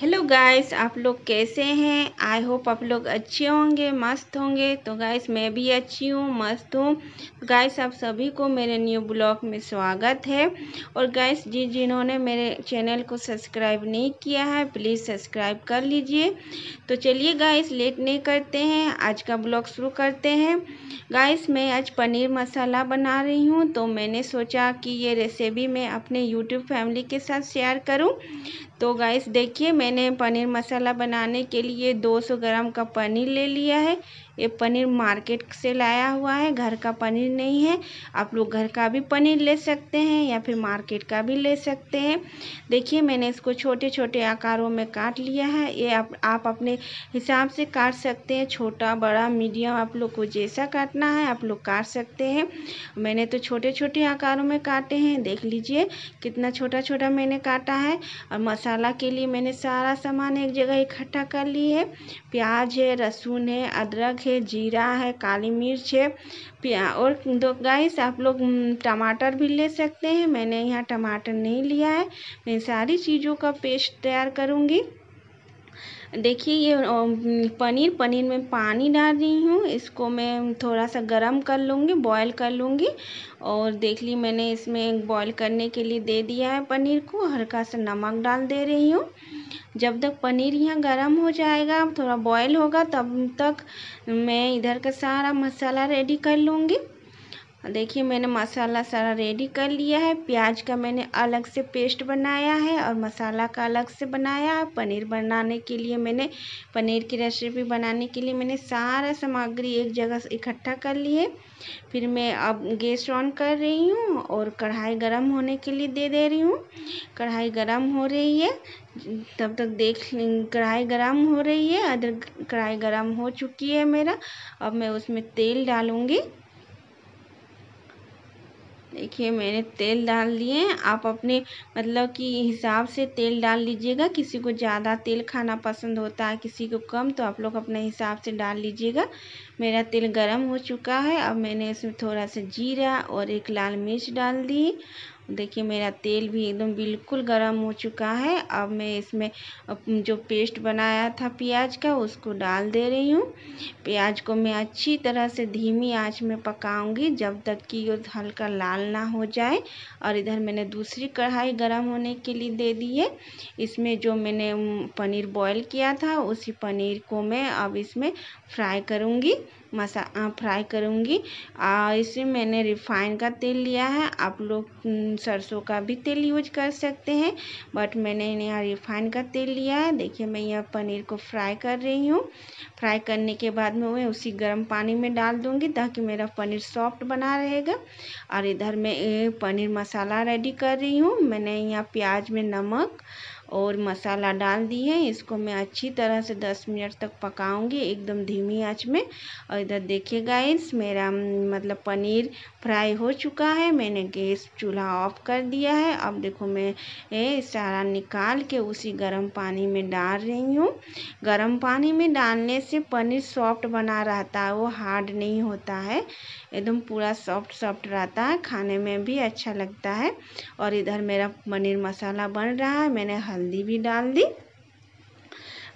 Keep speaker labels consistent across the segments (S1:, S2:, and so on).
S1: hello guys आप लोग कैसे हैं आई होप आप लोग अच्छे होंगे मस्त होंगे तो गाइस मैं भी अच्छी हूँ मस्त हूँ गाइस तो आप सभी को मेरे न्यू ब्लॉग में स्वागत है और गाइस जी जिन्होंने मेरे चैनल को सब्सक्राइब नहीं किया है प्लीज़ सब्सक्राइब कर लीजिए तो चलिए गाइस लेट नहीं करते हैं आज का ब्लॉग शुरू करते हैं गाइस मैं आज पनीर मसाला बना रही हूँ तो मैंने सोचा कि ये रेसिपी मैं अपने यूट्यूब फैमिली के साथ शेयर करूँ तो गाइस देखिए मैंने पनीर मसाला बनाने के लिए दो सौ ग्राम का पनीर ले लिया है ये पनीर मार्केट से लाया हुआ है घर का पनीर नहीं है आप लोग घर का भी पनीर ले सकते हैं या फिर मार्केट का भी ले सकते हैं देखिए मैंने इसको छोटे छोटे आकारों में काट लिया है ये आप, आप अपने हिसाब से काट सकते हैं छोटा बड़ा मीडियम आप लोग को जैसा काटना है आप लोग काट सकते हैं मैंने तो छोटे छोटे आकारों में काटे हैं देख लीजिए कितना छोटा छोटा मैंने काटा है और मसाला के लिए मैंने सारा सामान एक जगह इकट्ठा कर ली है प्याज है लहसुन है अदरक है जीरा है काली मिर्च है और दो गाइस आप लोग टमाटर भी ले सकते हैं मैंने यहाँ टमाटर नहीं लिया है मैं सारी चीज़ों का पेस्ट तैयार करूँगी देखिए ये पनीर पनीर में पानी डाल रही हूँ इसको मैं थोड़ा सा गरम कर लूँगी बॉईल कर लूँगी और देख ली मैंने इसमें बॉईल करने के लिए दे दिया है पनीर को हल्का सा नमक डाल दे रही हूँ जब तक पनीर यहाँ गर्म हो जाएगा थोड़ा बॉयल होगा तब तक मैं इधर का सारा मसाला रेडी कर लूँगी देखिए मैंने मसाला सारा रेडी कर लिया है प्याज का मैंने अलग से पेस्ट बनाया है और मसाला का अलग से बनाया है पनीर बनाने के लिए मैंने पनीर की रेसिपी बनाने के लिए मैंने सारा सामग्री एक जगह से इकट्ठा कर लिए फिर मैं अब गैस ऑन कर रही हूँ और कढ़ाई गर्म होने के लिए दे दे रही हूँ कढ़ाई गर्म हो रही है तब तक देख कढ़ाई गर्म हो रही है अदर कढ़ाई गर्म हो चुकी है मेरा अब मैं उसमें तेल डालूँगी देखिए मैंने तेल डाल दिए आप अपने मतलब कि हिसाब से तेल डाल लीजिएगा किसी को ज़्यादा तेल खाना पसंद होता है किसी को कम तो आप लोग अपने हिसाब से डाल लीजिएगा मेरा तेल गरम हो चुका है अब मैंने इसमें थोड़ा सा जीरा और एक लाल मिर्च डाल दी देखिए मेरा तेल भी एकदम बिल्कुल गर्म हो चुका है अब मैं इसमें जो पेस्ट बनाया था प्याज का उसको डाल दे रही हूँ प्याज को मैं अच्छी तरह से धीमी आंच में पकाऊंगी जब तक कि वो हल्का लाल ना हो जाए और इधर मैंने दूसरी कढ़ाई गर्म होने के लिए दे दी है इसमें जो मैंने पनीर बॉयल किया था उसी पनीर को मैं अब इसमें फ्राई करूँगी मसा फ्राई करूँगी इसमें मैंने रिफाइन का तेल लिया है आप लोग सरसों का भी तेल यूज कर सकते हैं बट मैंने यहाँ रिफाइन का तेल लिया है देखिए मैं यह पनीर को फ्राई कर रही हूँ फ्राई करने के बाद में मैं उसी गर्म पानी में डाल दूँगी ताकि मेरा पनीर सॉफ्ट बना रहेगा और इधर मैं पनीर मसाला रेडी कर रही हूँ मैंने यहाँ प्याज में नमक और मसाला डाल दिए इसको मैं अच्छी तरह से 10 मिनट तक पकाऊंगी एकदम धीमी आंच में और इधर देखिए गाइस मेरा मतलब पनीर फ्राई हो चुका है मैंने गैस चूल्हा ऑफ कर दिया है अब देखो मैं ये सारा निकाल के उसी गर्म पानी में डाल रही हूँ गर्म पानी में डालने से पनीर सॉफ्ट बना रहता है वो हार्ड नहीं होता है एकदम पूरा सॉफ्ट सॉफ्ट रहता है खाने में भी अच्छा लगता है और इधर मेरा पनीर मसाला बन रहा है मैंने हल्दी भी डाल दी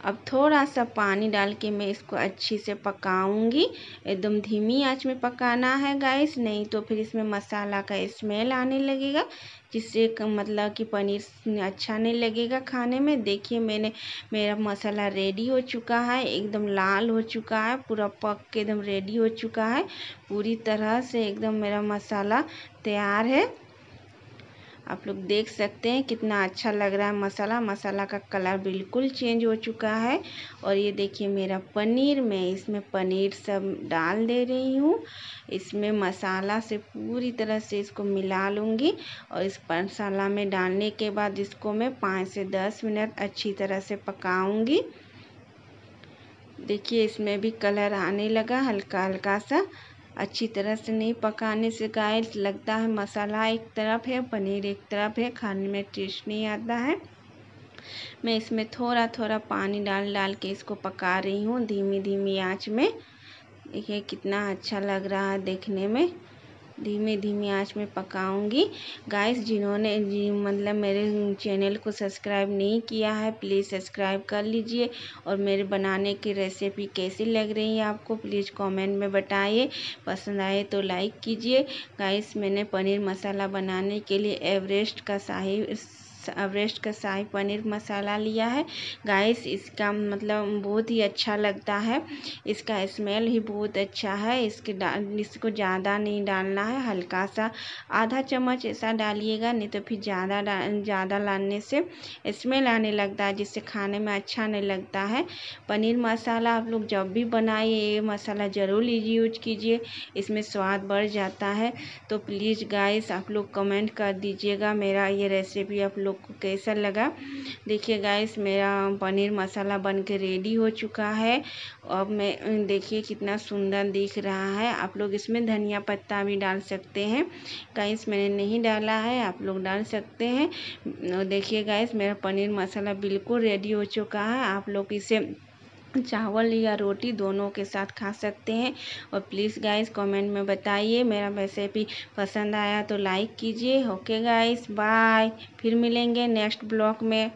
S1: अब थोड़ा सा पानी डाल के मैं इसको अच्छे से पकाऊंगी एकदम धीमी आंच में पकाना है गैस नहीं तो फिर इसमें मसाला का स्मेल आने लगेगा जिससे मतलब कि पनीर अच्छा नहीं लगेगा खाने में देखिए मैंने मेरा मसाला रेडी हो चुका है एकदम लाल हो चुका है पूरा पक के एकदम रेडी हो चुका है पूरी तरह से एकदम मेरा मसाला तैयार है आप लोग देख सकते हैं कितना अच्छा लग रहा है मसाला मसाला का कलर बिल्कुल चेंज हो चुका है और ये देखिए मेरा पनीर मैं इसमें पनीर सब डाल दे रही हूँ इसमें मसाला से पूरी तरह से इसको मिला लूँगी और इस मसाला में डालने के बाद इसको मैं पाँच से दस मिनट अच्छी तरह से पकाऊँगी देखिए इसमें भी कलर आने लगा हल्का हल्का सा अच्छी तरह से नहीं पकाने से गाइस लगता है मसाला एक तरफ है पनीर एक तरफ है खाने में टेस्ट नहीं आता है मैं इसमें थोड़ा थोड़ा पानी डाल डाल के इसको पका रही हूँ धीमी धीमी आँच में देखिए कितना अच्छा लग रहा है देखने में धीमे धीमी आँच में पकाऊंगी गाइस जिन्होंने मतलब मेरे चैनल को सब्सक्राइब नहीं किया है प्लीज़ सब्सक्राइब कर लीजिए और मेरे बनाने की रेसिपी कैसी लग रही है आपको प्लीज़ कमेंट में बताइए पसंद आए तो लाइक कीजिए गाइस मैंने पनीर मसाला बनाने के लिए एवरेस्ट का शाही एवरेस्ट का शाही पनीर मसाला लिया है गाइस इसका मतलब बहुत ही अच्छा लगता है इसका स्मेल ही बहुत अच्छा है इसके इसको ज़्यादा नहीं डालना है हल्का सा आधा चम्मच ऐसा डालिएगा नहीं तो फिर ज़्यादा ज़्यादा डालने से स्मेल आने लगता है जिससे खाने में अच्छा नहीं लगता है पनीर मसाला आप लोग जब भी बनाइए ये मसाला ज़रूर यूज कीजिए इसमें स्वाद बढ़ जाता है तो प्लीज़ गाइस आप लोग कमेंट कर दीजिएगा मेरा ये रेसिपी आप लोग लोग को कैसा लगा देखिए गाइस मेरा पनीर मसाला बन के रेडी हो चुका है अब मैं देखिए कितना सुंदर दिख रहा है आप लोग इसमें धनिया पत्ता भी डाल सकते हैं गाइस मैंने नहीं डाला है आप लोग डाल सकते हैं देखिए गाइस मेरा पनीर मसाला बिल्कुल रेडी हो चुका है आप लोग इसे चावल या रोटी दोनों के साथ खा सकते हैं और प्लीज़ गाइस कमेंट में बताइए मेरा रेसिपी पसंद आया तो लाइक कीजिए ओके गाइस बाय फिर मिलेंगे नेक्स्ट ब्लॉग में